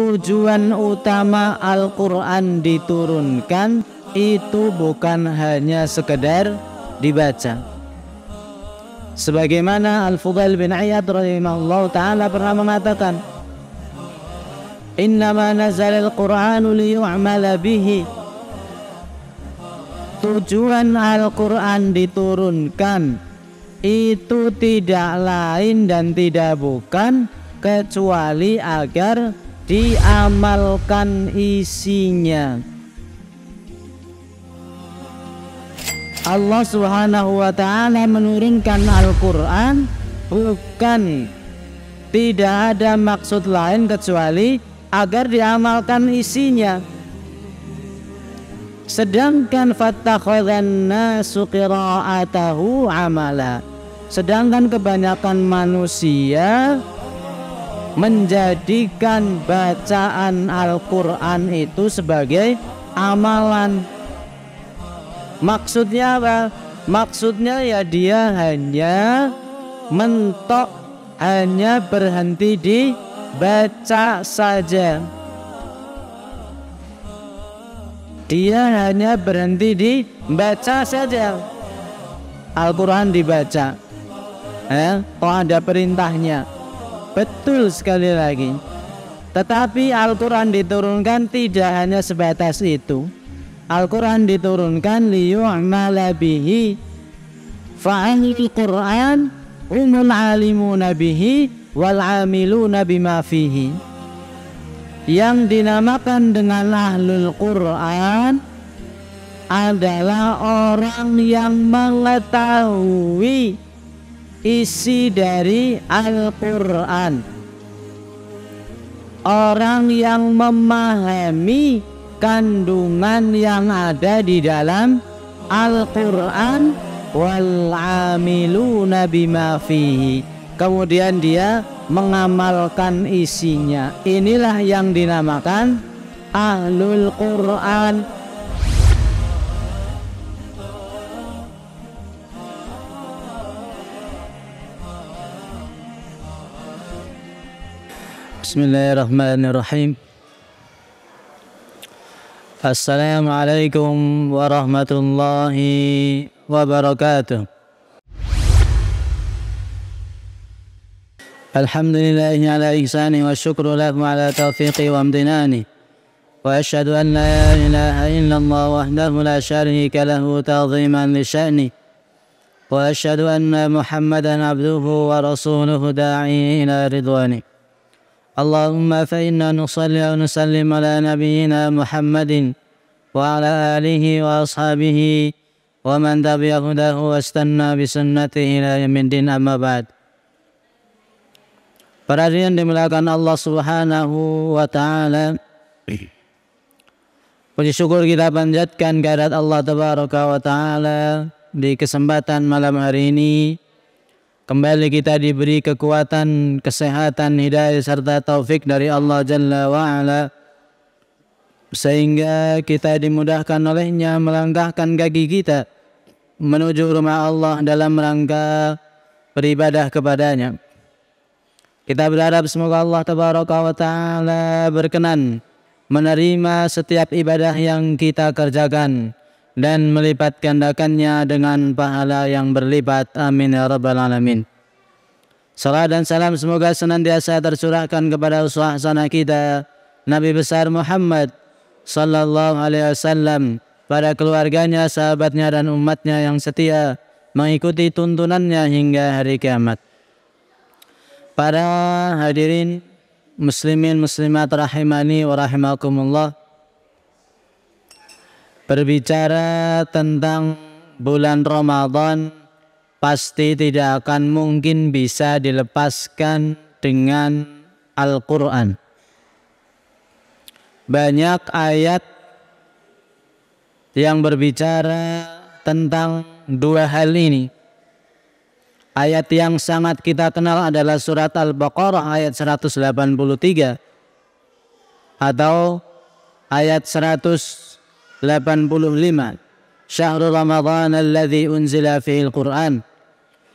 tujuan utama Al-Quran diturunkan itu bukan hanya sekedar dibaca. Sebagaimana Al-Fudail bin Ayyad radhiyallahu taala pernah mengatakan, "Innama nazala al quran liyu'mala bihi." Tujuan Al-Qur'an diturunkan itu tidak lain dan tidak bukan kecuali agar diamalkan isinya Allah Subhanahu wa taala menurunkan Al-Qur'an bukan tidak ada maksud lain kecuali agar diamalkan isinya. Sedangkan fattakhadhan nasu qira'atahu amala. Sedangkan kebanyakan manusia menjadikan bacaan Al-Quran itu sebagai amalan. Maksudnya apa? Maksudnya ya dia hanya mentok, hanya berhenti di baca saja. Dia hanya berhenti di baca saja. Al-Quran dibaca. Eh, kalau ada perintahnya Betul sekali lagi. Tetapi Al-Quran diturunkan tidak hanya sebatas itu. Al-Quran diturunkan liyu'mala bihi fa'ahlul Qur'an umul alimu nabihi wal amilu nabima fihi. Yang dinamakan dengan ahlul Qur'an adalah orang yang mengetahui isi dari Al-Quran Orang yang memahami kandungan yang ada di dalam Al-Quran Wal'amiluna bima fihi Kemudian dia mengamalkan isinya Inilah yang dinamakan Ahlul Quran بسم الله الرحمن الرحيم السلام عليكم ورحمة الله وبركاته الحمد لله على إحساني والشكر له على توفيقي وامتناني وأشهد أن لا إله إلا الله وحده لا شريك له تعظيما لشأني وأشهد أن محمدا عبده ورسوله داعي إلى رضوانه اللهم فإنا نصلي ونسلم على نبينا محمد وعلى آله وأصحابه ومن تبع هداه واستنى بسنته إلى يوم الدين أما بعد Para yang dimuliakan Allah Subhanahu wa taala. Puji syukur kita panjatkan kehadirat Allah Tabaraka wa taala di kesempatan malam hari ini Kembali kita diberi kekuatan, kesehatan, hidayah serta taufik dari Allah Jalla wa'ala. Sehingga kita dimudahkan olehnya melangkahkan kaki kita menuju rumah Allah dalam rangka beribadah kepadanya. Kita berharap semoga Allah Tabaraka wa Ta'ala berkenan menerima setiap ibadah yang kita kerjakan dan melipat gandakannya dengan pahala yang berlipat. Amin ya rabbal alamin. Salam dan salam semoga senantiasa tercurahkan kepada suasana kita Nabi besar Muhammad sallallahu alaihi wasallam pada keluarganya, sahabatnya dan umatnya yang setia mengikuti tuntunannya hingga hari kiamat. Para hadirin muslimin muslimat rahimani wa rahimakumullah berbicara tentang bulan Ramadan pasti tidak akan mungkin bisa dilepaskan dengan Al-Quran. Banyak ayat yang berbicara tentang dua hal ini. Ayat yang sangat kita kenal adalah surat Al-Baqarah ayat 183 atau ayat 100 85 Syahrul Ramadan alladhi unzila fihi Al-Quran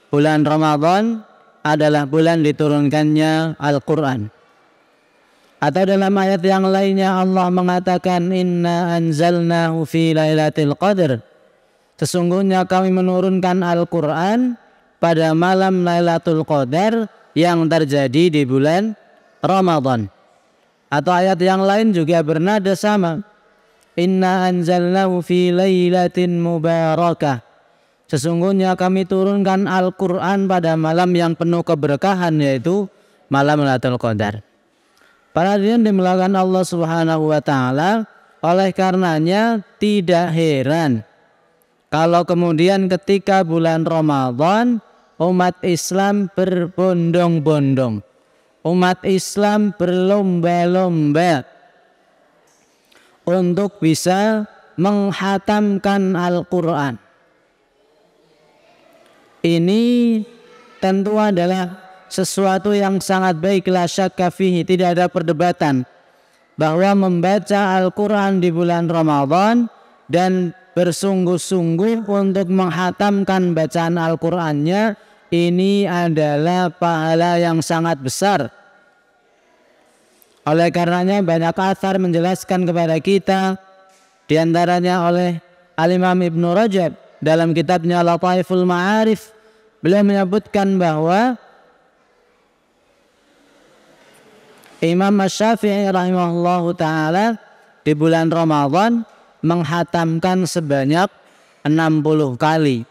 Bulan Ramadhan adalah bulan diturunkannya Al-Quran atau dalam ayat yang lainnya Allah mengatakan inna anzalnahu fi lailatul qadr Sesungguhnya kami menurunkan Al-Qur'an pada malam Lailatul Qadar yang terjadi di bulan Ramadan. Atau ayat yang lain juga bernada sama. Inna anzalnahu fi lailatin mubarakah. Sesungguhnya kami turunkan Al-Quran pada malam yang penuh keberkahan yaitu malam Lailatul Qadar. Para hadirin dimulakan Allah Subhanahu wa taala, oleh karenanya tidak heran kalau kemudian ketika bulan Ramadan umat Islam berbondong-bondong. Umat Islam berlomba-lomba untuk bisa menghatamkan Al-Quran. Ini tentu adalah sesuatu yang sangat baik lasyat kafihi tidak ada perdebatan bahwa membaca Al-Quran di bulan Ramadan dan bersungguh-sungguh untuk menghatamkan bacaan Al-Qur'annya ini adalah pahala yang sangat besar oleh karenanya banyak asar menjelaskan kepada kita diantaranya oleh Al-Imam Ibnu Rajab dalam kitabnya Lataiful Ma'arif beliau menyebutkan bahwa Imam Syafi'i rahimahullahu taala di bulan Ramadan menghatamkan sebanyak 60 kali.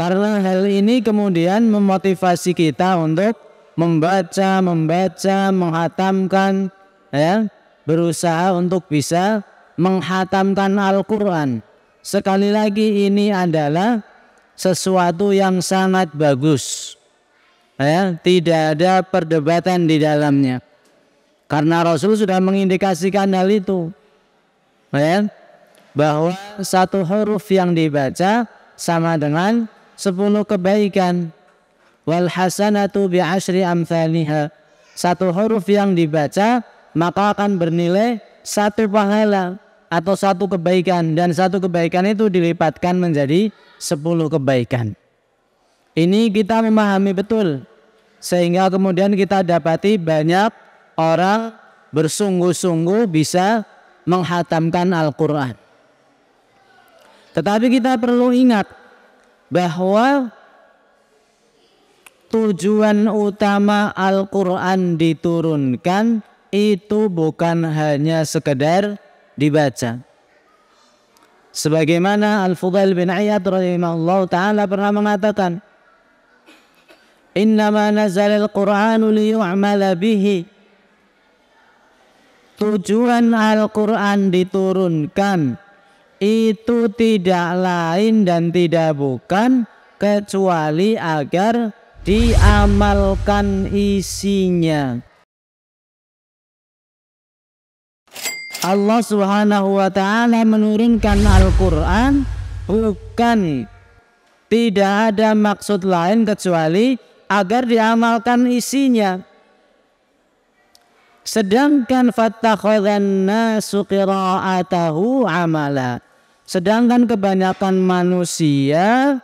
Karena hal ini kemudian memotivasi kita untuk membaca, membaca, menghatamkan, ya, berusaha untuk bisa menghatamkan Al-Quran. Sekali lagi ini adalah sesuatu yang sangat bagus. Ya, tidak ada perdebatan di dalamnya. Karena Rasul sudah mengindikasikan hal itu. Ya, bahwa satu huruf yang dibaca sama dengan sepuluh kebaikan wal hasanatu bi Asri amthaliha. Satu huruf yang dibaca maka akan bernilai satu pahala atau satu kebaikan dan satu kebaikan itu dilipatkan menjadi sepuluh kebaikan. Ini kita memahami betul sehingga kemudian kita dapati banyak orang bersungguh-sungguh bisa menghatamkan Al-Quran. Tetapi kita perlu ingat bahwa tujuan utama Al-Quran diturunkan itu bukan hanya sekedar dibaca. Sebagaimana Al-Fudail bin Iyad rahimahullah ta'ala pernah mengatakan, Innama nazalil quran liyu'mala bihi. Tujuan Al-Quran diturunkan itu tidak lain dan tidak bukan kecuali agar diamalkan isinya. Allah Subhanahu wa taala menurunkan Al-Qur'an bukan tidak ada maksud lain kecuali agar diamalkan isinya. Sedangkan fattakhadhan suqira'atahu amala. Sedangkan kebanyakan manusia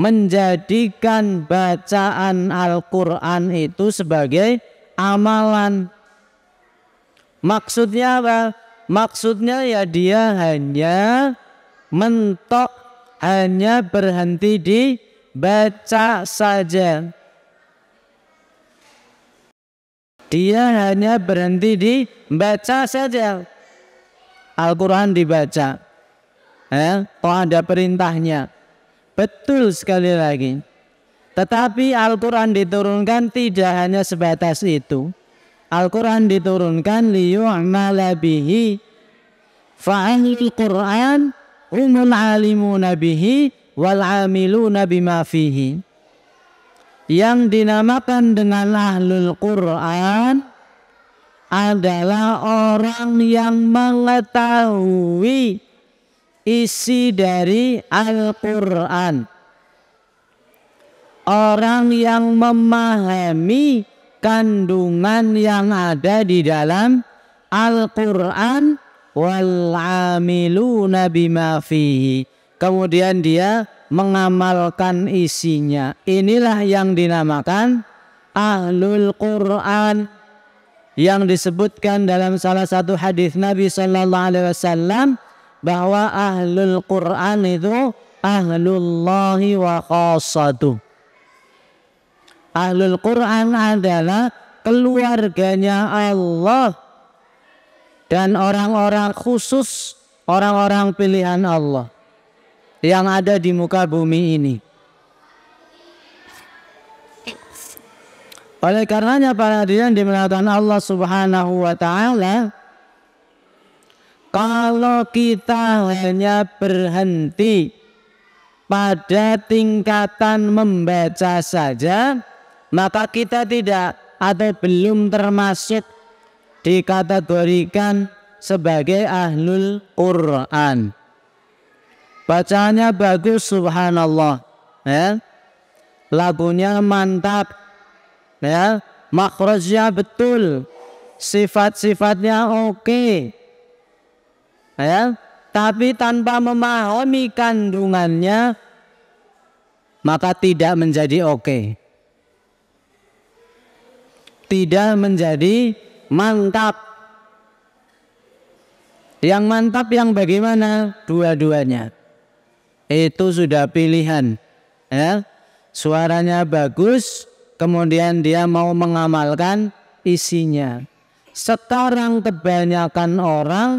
menjadikan bacaan Al-Quran itu sebagai amalan. Maksudnya apa? Maksudnya ya dia hanya mentok, hanya berhenti di baca saja. Dia hanya berhenti di baca saja. Al-Quran dibaca. Eh, kalau ada perintahnya Betul sekali lagi. Tetapi Al-Quran diturunkan tidak hanya sebatas itu. Al-Quran diturunkan liyu'nala fa'ahli Qur'an umul alimu nabihi wal amilu nabima fihi. Yang dinamakan dengan ahlul Qur'an adalah orang yang mengetahui isi dari Al-Quran. Orang yang memahami kandungan yang ada di dalam Al-Quran wal bima fihi. Kemudian dia mengamalkan isinya. Inilah yang dinamakan Ahlul Quran yang disebutkan dalam salah satu hadis Nabi Shallallahu Alaihi Wasallam bahwa ahlul Quran itu ahlullahi wa khasadu. Ahlul Quran adalah keluarganya Allah dan orang-orang khusus, orang-orang pilihan Allah yang ada di muka bumi ini. Oleh karenanya para hadirin dimuliakan Allah Subhanahu wa taala, kalau kita hanya berhenti pada tingkatan membaca saja, maka kita tidak atau belum termasuk dikategorikan sebagai ahlul Quran. Bacaannya bagus subhanallah. Ya. Lagunya mantap. Ya. Makrojnya betul. Sifat-sifatnya oke. Okay ya, tapi tanpa memahami kandungannya maka tidak menjadi oke. Tidak menjadi mantap. Yang mantap yang bagaimana? Dua-duanya. Itu sudah pilihan. Ya. Suaranya bagus, kemudian dia mau mengamalkan isinya. Sekarang kebanyakan orang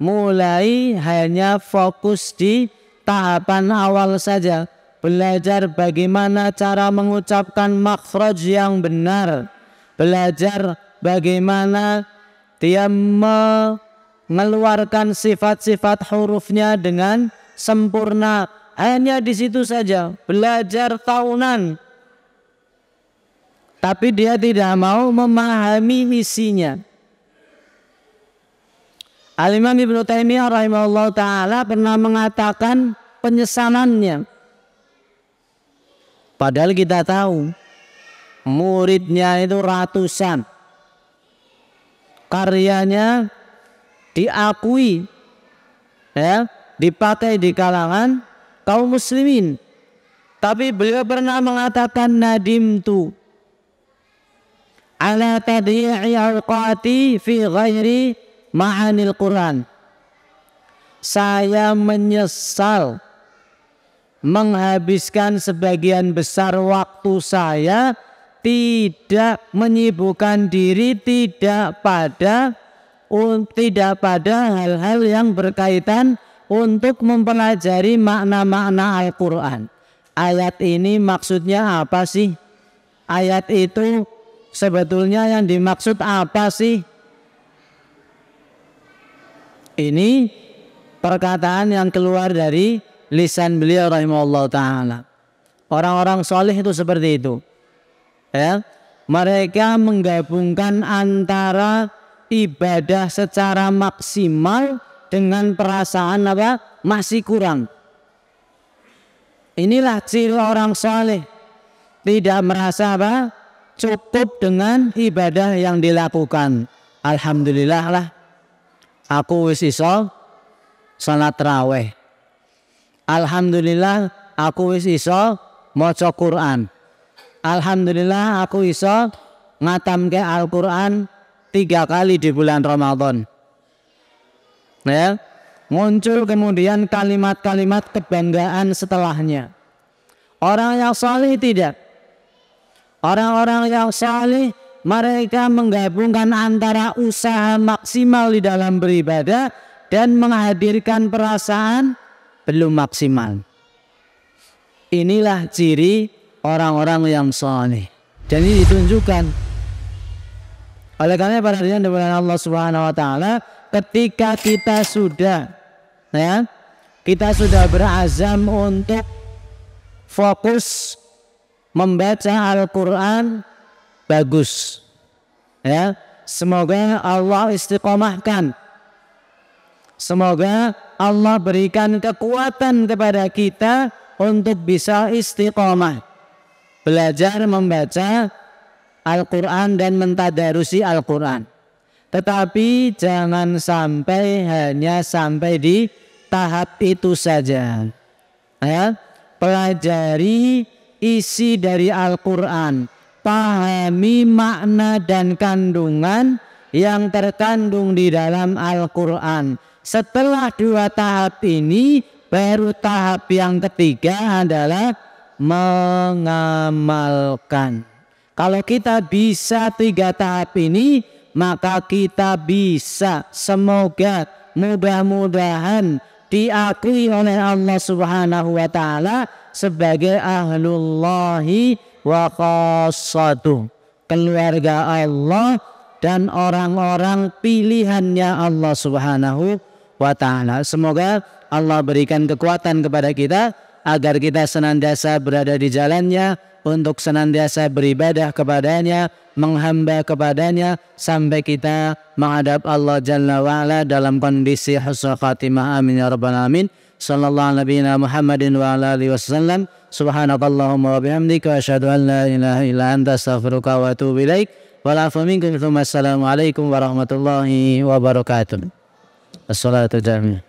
mulai hanya fokus di tahapan awal saja. Belajar bagaimana cara mengucapkan makhraj yang benar. Belajar bagaimana dia mengeluarkan sifat-sifat hurufnya dengan sempurna. Hanya di situ saja, belajar tahunan. Tapi dia tidak mau memahami isinya. Alimam imam Ibn Taimiyah rahimahullah ta'ala pernah mengatakan penyesalannya. Padahal kita tahu muridnya itu ratusan. Karyanya diakui ya, dipakai di kalangan kaum muslimin. Tapi beliau pernah mengatakan nadim tu ala tadi'i alqati fi ghairi ma'anil Quran. Saya menyesal menghabiskan sebagian besar waktu saya tidak menyibukkan diri tidak pada tidak pada hal-hal yang berkaitan untuk mempelajari makna-makna Al-Quran. Ayat ini maksudnya apa sih? Ayat itu sebetulnya yang dimaksud apa sih? Ini perkataan yang keluar dari lisan beliau rahimahullah taala. Orang-orang soleh itu seperti itu. Ya, mereka menggabungkan antara ibadah secara maksimal dengan perasaan apa masih kurang. Inilah ciri orang soleh tidak merasa apa cukup dengan ibadah yang dilakukan. Alhamdulillah lah Aku wis iso salat raweh. Alhamdulillah aku wis iso maca Quran. Alhamdulillah aku iso ngatamke Al-Quran tiga kali di bulan Ramadan. Ya, muncul kemudian kalimat-kalimat kebanggaan setelahnya. Orang yang saleh tidak. Orang-orang yang saleh mereka menggabungkan antara usaha maksimal di dalam beribadah dan menghadirkan perasaan belum maksimal. Inilah ciri orang-orang yang soleh. Jadi ditunjukkan. Oleh karena pada harinya dengan Allah Subhanahu Wa Taala, ketika kita sudah, ya, kita sudah berazam untuk fokus membaca Al-Quran bagus. Ya, semoga Allah istiqomahkan. Semoga Allah berikan kekuatan kepada kita untuk bisa istiqomah. Belajar membaca Al-Quran dan mentadarusi Al-Quran. Tetapi jangan sampai hanya sampai di tahap itu saja. Ya, pelajari isi dari Al-Quran pahami makna dan kandungan yang terkandung di dalam Al-Quran. Setelah dua tahap ini, baru tahap yang ketiga adalah mengamalkan. Kalau kita bisa tiga tahap ini, maka kita bisa semoga mudah-mudahan diakui oleh Allah Subhanahu wa taala sebagai ahlullahi wa keluarga Allah dan orang-orang pilihannya Allah Subhanahu wa taala. Semoga Allah berikan kekuatan kepada kita agar kita senantiasa berada di jalannya untuk senantiasa beribadah kepadanya, menghamba kepadanya sampai kita menghadap Allah Jalla wa'ala dalam kondisi husnul khatimah. Amin ya rabbal alamin. Sallallahu alaihi wa alihi wasallam. سبحانك اللهم وبحمدك وأشهد أن لا إله إلا أنت أستغفرك وأتوب إليك والعفو منكم ثم السلام عليكم ورحمة الله وبركاته الصلاة الجميع